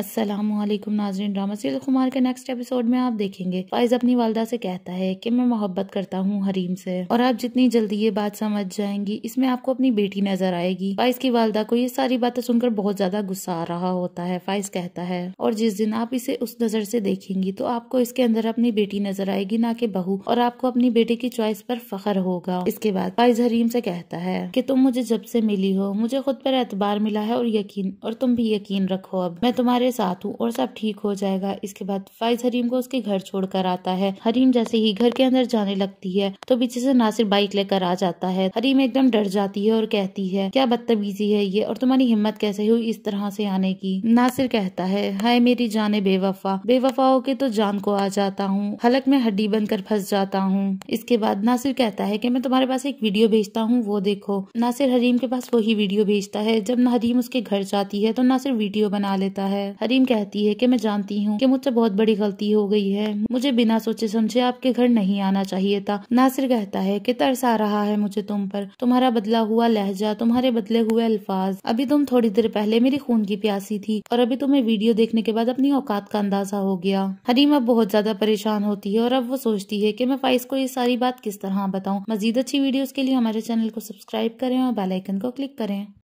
असलम नाजरीन drama serial Kumar के next episode में आप देखेंगे फाइज अपनी वालदा से कहता है कि मैं मोहब्बत करता हूँ हरीम से और आप जितनी जल्दी ये बात समझ जाएंगी इसमें आपको अपनी बेटी नजर आएगी फाइज की वालदा को ये सारी बातें सुनकर बहुत ज्यादा गुस्सा आ रहा होता है फाइज कहता है और जिस दिन आप इसे उस नजर से देखेंगी तो आपको इसके अंदर अपनी बेटी नजर आएगी ना कि बहू और आपको अपनी बेटी की चॉइस पर फखर होगा इसके बाद फाइज हरीम से कहता है की तुम मुझे जब से मिली हो मुझे खुद पर एतबार मिला है और यकीन और तुम भी यकीन रखो अब मैं तुम्हारे तुम्हारे साथ हूँ और सब ठीक हो जाएगा इसके बाद फाइज हरीम को उसके घर छोड़कर आता है हरीम जैसे ही घर के अंदर जाने लगती है तो पीछे से नासिर बाइक लेकर आ जाता है हरीम एकदम डर जाती है और कहती है क्या बदतमीजी है ये और तुम्हारी हिम्मत कैसे हुई इस तरह से आने की नासिर कहता है हाय मेरी जाने बेवफा बेवफा होके तो जान को आ जाता हूँ हलक में हड्डी बनकर फंस जाता हूँ इसके बाद नासिर कहता है की मैं तुम्हारे पास एक वीडियो भेजता हूँ वो देखो नासिर हरीम के पास वही वीडियो भेजता है जब हरीम उसके घर जाती है तो नासिर वीडियो बना लेता है हरीम कहती है कि मैं जानती हूँ कि मुझसे बहुत बड़ी गलती हो गई है मुझे बिना सोचे समझे आपके घर नहीं आना चाहिए था नासिर कहता है कि तरस आ रहा है मुझे तुम पर तुम्हारा बदला हुआ लहजा तुम्हारे बदले हुए अल्फाज अभी तुम थोड़ी देर पहले मेरी खून की प्यासी थी और अभी तुम्हें वीडियो देखने के बाद अपनी औकात का अंदाजा हो गया हरीम अब बहुत ज्यादा परेशान होती है और अब वो सोचती है की मैं फाइस को ये सारी बात किस तरह बताऊँ मजीद अच्छी वीडियो के लिए हमारे चैनल को सब्सक्राइब करें और बेलाइकन को क्लिक करें